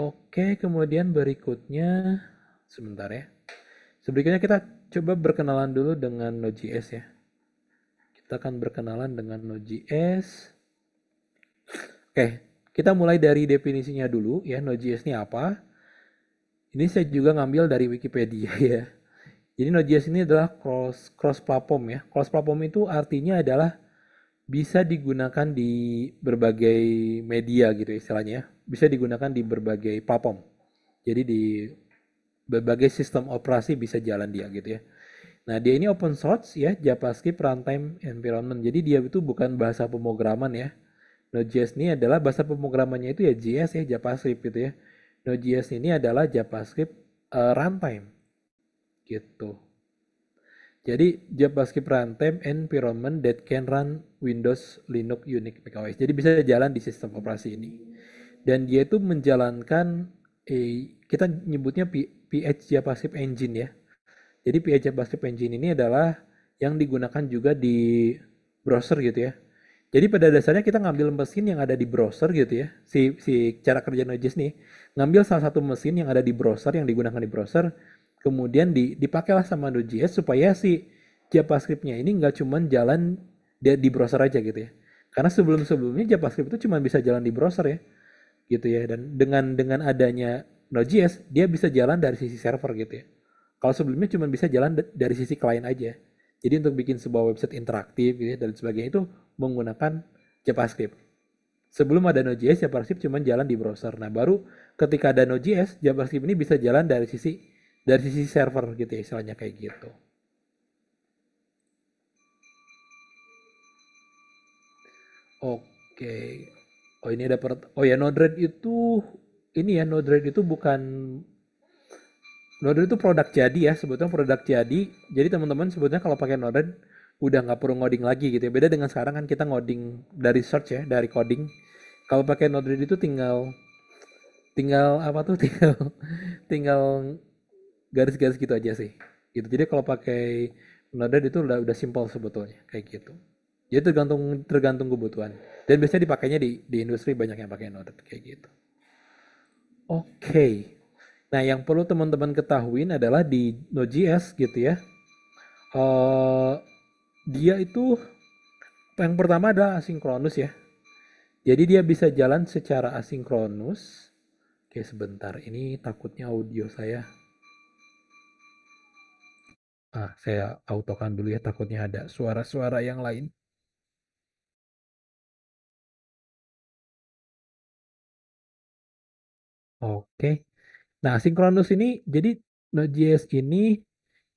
Oke, kemudian berikutnya sebentar ya. Sebelumnya kita coba berkenalan dulu dengan Node.js ya. Kita akan berkenalan dengan Node.js. Oke, kita mulai dari definisinya dulu ya. Node.js ini apa? Ini saya juga ngambil dari Wikipedia ya. Jadi Node.js ini adalah cross cross platform ya. Cross platform itu artinya adalah bisa digunakan di berbagai media gitu ya istilahnya. Ya bisa digunakan di berbagai platform. Jadi di berbagai sistem operasi bisa jalan dia gitu ya. Nah, dia ini open source ya, JavaScript runtime environment. Jadi dia itu bukan bahasa pemrograman ya. Node.js ini adalah bahasa pemrogramannya itu ya JS ya, JavaScript gitu ya. Node.js ini adalah JavaScript uh, runtime. Gitu. Jadi JavaScript runtime environment that can run Windows, Linux, Unix, macOS. Jadi bisa jalan di sistem operasi ini dan dia itu menjalankan eh, kita nyebutnya PH JavaScript Engine ya. Jadi PH JavaScript Engine ini adalah yang digunakan juga di browser gitu ya. Jadi pada dasarnya kita ngambil mesin yang ada di browser gitu ya. Si, si cara kerja Node.js nih, ngambil salah satu mesin yang ada di browser, yang digunakan di browser, kemudian di, dipakailah sama Node.js supaya si JavaScript-nya ini nggak cuma jalan di, di browser aja gitu ya. Karena sebelum-sebelumnya JavaScript itu cuma bisa jalan di browser ya gitu ya dan dengan dengan adanya Node.js dia bisa jalan dari sisi server gitu ya kalau sebelumnya cuma bisa jalan dari sisi klien aja jadi untuk bikin sebuah website interaktif gitu ya, dan sebagainya itu menggunakan JavaScript sebelum ada Node.js JavaScript cuma jalan di browser nah baru ketika ada Node.js JavaScript ini bisa jalan dari sisi dari sisi server gitu ya istilahnya kayak gitu Oke, Oh ini ada per oh ya Node-RED itu ini ya Node-RED itu bukan Node-RED itu produk jadi ya sebetulnya produk jadi. Jadi teman-teman sebetulnya kalau pakai Node-RED udah nggak perlu ngoding lagi gitu ya. Beda dengan sekarang kan kita ngoding dari search ya, dari coding. Kalau pakai Node-RED itu tinggal tinggal apa tuh tinggal tinggal garis-garis gitu aja sih. Gitu. Jadi kalau pakai Node-RED itu udah udah simpel sebetulnya kayak gitu. Jadi ya, tergantung tergantung kebutuhan. Dan biasanya dipakainya di di industri banyak yang pakai note kayak gitu. Oke. Okay. Nah, yang perlu teman-teman ketahuin adalah di Node.js gitu ya. Uh, dia itu yang pertama adalah asinkronus ya. Jadi dia bisa jalan secara asinkronus. Oke, sebentar. Ini takutnya audio saya ah saya autokan dulu ya takutnya ada suara-suara yang lain Oke. Nah, sinkronus ini jadi Node.js ini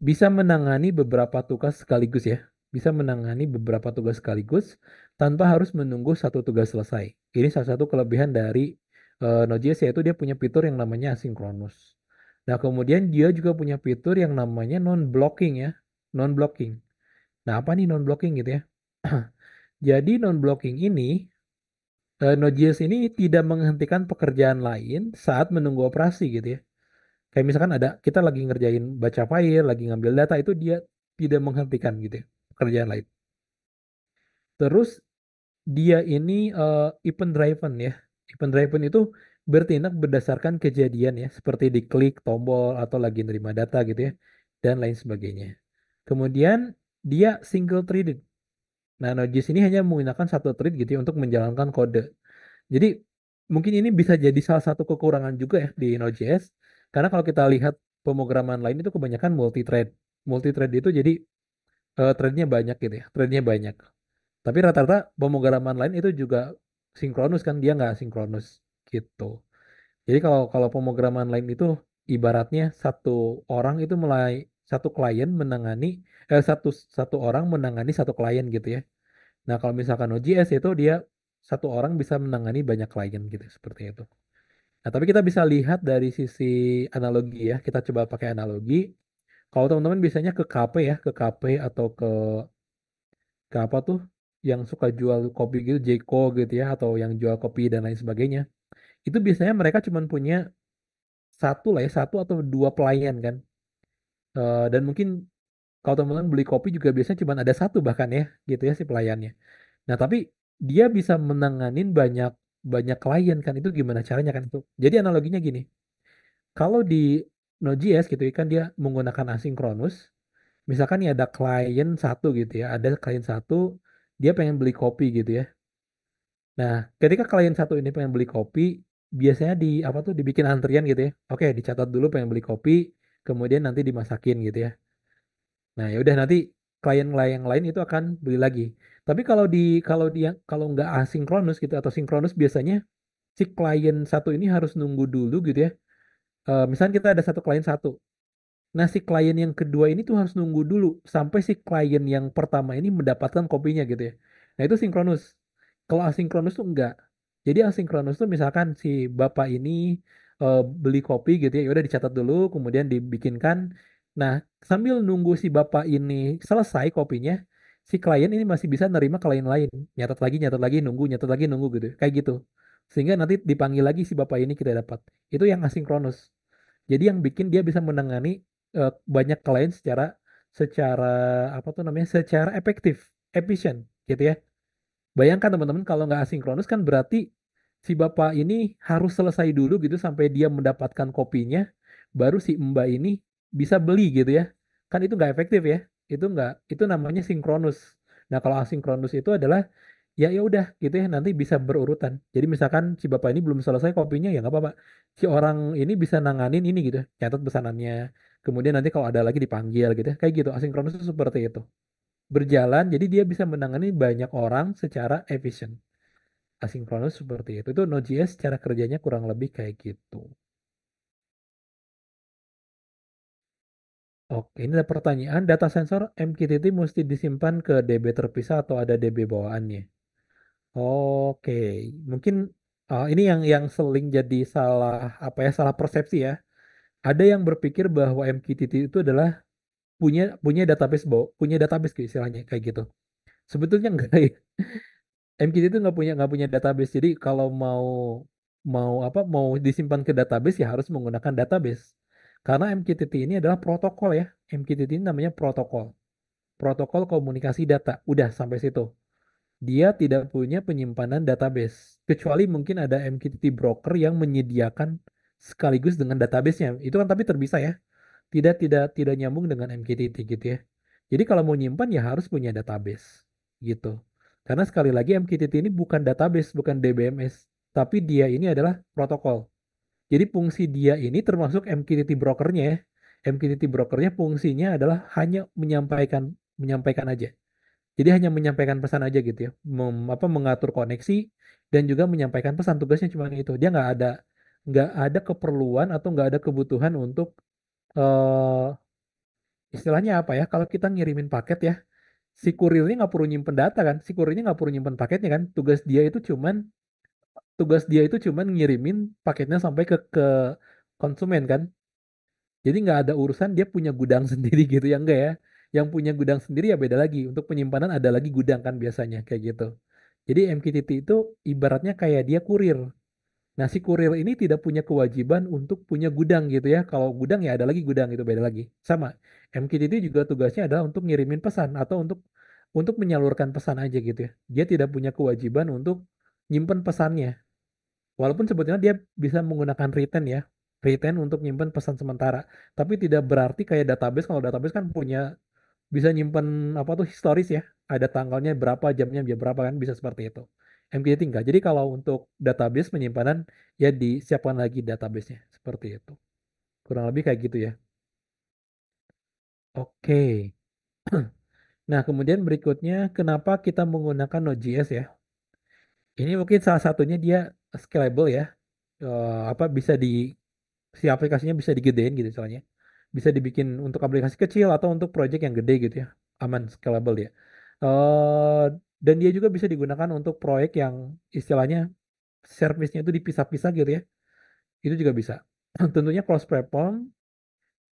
bisa menangani beberapa tugas sekaligus ya. Bisa menangani beberapa tugas sekaligus tanpa harus menunggu satu tugas selesai. Ini salah satu kelebihan dari uh, Node.js yaitu dia punya fitur yang namanya asinkronus. Nah, kemudian dia juga punya fitur yang namanya non-blocking ya. Non-blocking. Nah, apa nih non-blocking gitu ya? Jadi non-blocking ini Eh, Node.js ini tidak menghentikan pekerjaan lain saat menunggu operasi gitu ya. Kayak misalkan ada kita lagi ngerjain baca file, lagi ngambil data itu dia tidak menghentikan gitu ya, pekerjaan lain. Terus dia ini uh, event driven ya. Event driven itu bertindak berdasarkan kejadian ya, seperti diklik tombol atau lagi nerima data gitu ya dan lain sebagainya. Kemudian dia single threaded Nah, Node.js ini hanya menggunakan satu thread gitu ya untuk menjalankan kode. Jadi mungkin ini bisa jadi salah satu kekurangan juga ya di Node.js karena kalau kita lihat pemrograman lain itu kebanyakan multi thread. Multi thread itu jadi uh, threadnya banyak gitu ya, threadnya banyak. Tapi rata-rata pemrograman lain itu juga sinkronus kan dia nggak sinkronus gitu. Jadi kalau kalau pemrograman lain itu ibaratnya satu orang itu mulai satu klien menangani eh, satu satu orang menangani satu klien gitu ya. Nah, kalau misalkan OJS itu dia satu orang bisa menangani banyak klien gitu seperti itu. Nah, tapi kita bisa lihat dari sisi analogi ya. Kita coba pakai analogi. Kalau teman-teman biasanya ke KP ya, ke KP atau ke ke apa tuh yang suka jual kopi gitu, Jeko gitu ya atau yang jual kopi dan lain sebagainya. Itu biasanya mereka cuma punya satu lah ya, satu atau dua pelayan kan. Eh, dan mungkin kalau teman-teman beli kopi juga biasanya cuma ada satu bahkan ya gitu ya si pelayannya nah tapi dia bisa menanganin banyak banyak klien kan itu gimana caranya kan itu jadi analoginya gini kalau di Node.js gitu ya kan dia menggunakan asinkronus misalkan ya ada klien satu gitu ya ada klien satu dia pengen beli kopi gitu ya nah ketika klien satu ini pengen beli kopi biasanya di apa tuh dibikin antrian gitu ya oke dicatat dulu pengen beli kopi kemudian nanti dimasakin gitu ya Nah, ya udah nanti klien yang lain itu akan beli lagi. Tapi kalau di kalau dia kalau nggak asinkronus gitu atau sinkronus biasanya si klien satu ini harus nunggu dulu gitu ya. Uh, misalnya kita ada satu klien satu. Nah si klien yang kedua ini tuh harus nunggu dulu sampai si klien yang pertama ini mendapatkan kopinya gitu ya. Nah itu sinkronus. Kalau asinkronus tuh enggak. Jadi asinkronus tuh misalkan si bapak ini uh, beli kopi gitu ya, ya, udah dicatat dulu, kemudian dibikinkan Nah, sambil nunggu si bapak ini selesai kopinya, si klien ini masih bisa nerima klien lain. nyatat lagi, nyatat lagi, nunggu, nyatat lagi, nunggu gitu. Kayak gitu. Sehingga nanti dipanggil lagi si bapak ini kita dapat. Itu yang asinkronus. Jadi yang bikin dia bisa menangani uh, banyak klien secara secara apa tuh namanya? secara efektif, efisien gitu ya. Bayangkan teman-teman kalau nggak asinkronus kan berarti si bapak ini harus selesai dulu gitu sampai dia mendapatkan kopinya, baru si mbak ini bisa beli gitu ya kan itu nggak efektif ya itu nggak itu namanya sinkronus nah kalau asinkronus itu adalah ya ya udah gitu ya nanti bisa berurutan jadi misalkan si bapak ini belum selesai kopinya ya nggak apa-apa si orang ini bisa nanganin ini gitu catat pesanannya kemudian nanti kalau ada lagi dipanggil gitu ya, kayak gitu asinkronus itu seperti itu berjalan jadi dia bisa menangani banyak orang secara efisien asinkronus seperti itu itu Node.js cara kerjanya kurang lebih kayak gitu Oke, ini ada pertanyaan, data sensor MQTT mesti disimpan ke DB terpisah atau ada DB bawaannya? Oke, mungkin, uh, ini yang yang seling jadi salah, apa ya, salah persepsi ya. Ada yang berpikir bahwa MQTT itu adalah punya punya database bawa, punya database gitu istilahnya, kayak gitu. Sebetulnya enggak ya. MQTT nggak punya nggak punya database. Jadi kalau mau mau, apa, mau disimpan ke database, ya harus menggunakan database. Karena MQTT ini adalah protokol ya. MQTT ini namanya protokol. Protokol komunikasi data. Udah sampai situ. Dia tidak punya penyimpanan database. Kecuali mungkin ada MQTT broker yang menyediakan sekaligus dengan databasenya. Itu kan tapi terpisah ya. Tidak tidak tidak nyambung dengan MQTT gitu ya. Jadi kalau mau nyimpan ya harus punya database gitu. Karena sekali lagi MQTT ini bukan database, bukan DBMS, tapi dia ini adalah protokol. Jadi fungsi dia ini termasuk MQTT brokernya ya. MQTT brokernya fungsinya adalah hanya menyampaikan menyampaikan aja. Jadi hanya menyampaikan pesan aja gitu ya. Mem, apa mengatur koneksi dan juga menyampaikan pesan tugasnya cuma itu. Dia nggak ada nggak ada keperluan atau nggak ada kebutuhan untuk uh, istilahnya apa ya? Kalau kita ngirimin paket ya, si kurirnya nggak perlu nyimpen data kan, si kurirnya nggak perlu nyimpen paketnya kan. Tugas dia itu cuman tugas dia itu cuman ngirimin paketnya sampai ke ke konsumen kan jadi nggak ada urusan dia punya gudang sendiri gitu ya enggak ya yang punya gudang sendiri ya beda lagi untuk penyimpanan ada lagi gudang kan biasanya kayak gitu jadi MQTT itu ibaratnya kayak dia kurir nah si kurir ini tidak punya kewajiban untuk punya gudang gitu ya kalau gudang ya ada lagi gudang itu beda lagi sama MQTT juga tugasnya adalah untuk ngirimin pesan atau untuk untuk menyalurkan pesan aja gitu ya dia tidak punya kewajiban untuk nyimpen pesannya Walaupun sebetulnya dia bisa menggunakan retain ya, retain untuk nyimpan pesan sementara. Tapi tidak berarti kayak database, kalau database kan punya bisa nyimpan apa tuh historis ya, ada tanggalnya berapa, jamnya berapa kan bisa seperti itu. MQTT tinggal. Jadi kalau untuk database penyimpanan ya disiapkan lagi databasenya seperti itu. Kurang lebih kayak gitu ya. Oke. Nah, kemudian berikutnya, kenapa kita menggunakan Node.js ya? Ini mungkin salah satunya dia scalable ya uh, apa bisa di si aplikasinya bisa digedein gitu soalnya bisa dibikin untuk aplikasi kecil atau untuk project yang gede gitu ya aman scalable ya uh, dan dia juga bisa digunakan untuk proyek yang istilahnya servisnya itu dipisah-pisah gitu ya itu juga bisa tentunya cross platform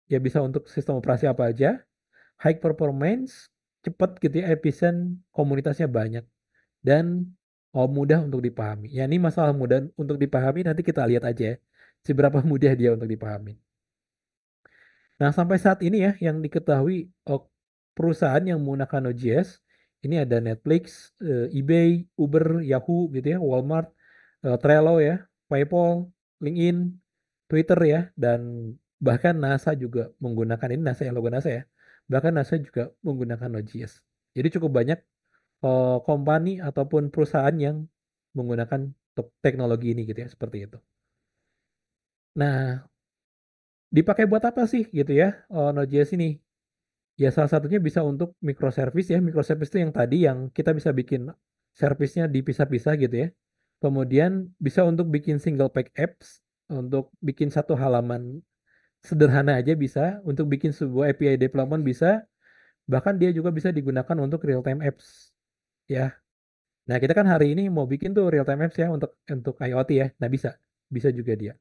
ya bisa untuk sistem operasi apa aja high performance cepat gitu ya efisien komunitasnya banyak dan Oh mudah untuk dipahami. Ya ini masalah mudah untuk dipahami nanti kita lihat aja ya. Seberapa mudah dia untuk dipahami. Nah sampai saat ini ya yang diketahui oh, perusahaan yang menggunakan Node.js ini ada Netflix, eh, eBay, Uber, Yahoo gitu ya, Walmart, eh, Trello ya, PayPal, LinkedIn, Twitter ya, dan bahkan NASA juga menggunakan ini NASA yang logo NASA ya. Bahkan NASA juga menggunakan Node.js. Jadi cukup banyak Eh, company ataupun perusahaan yang menggunakan teknologi ini gitu ya seperti itu. Nah, dipakai buat apa sih gitu ya oh, Node.js ini? Ya salah satunya bisa untuk microservice ya. Microservice itu yang tadi yang kita bisa bikin servisnya dipisah-pisah gitu ya. Kemudian bisa untuk bikin single pack apps, untuk bikin satu halaman sederhana aja bisa, untuk bikin sebuah API development bisa, bahkan dia juga bisa digunakan untuk real time apps Ya. Nah, kita kan hari ini mau bikin tuh real time apps ya untuk untuk IoT ya. Nah, bisa. Bisa juga dia.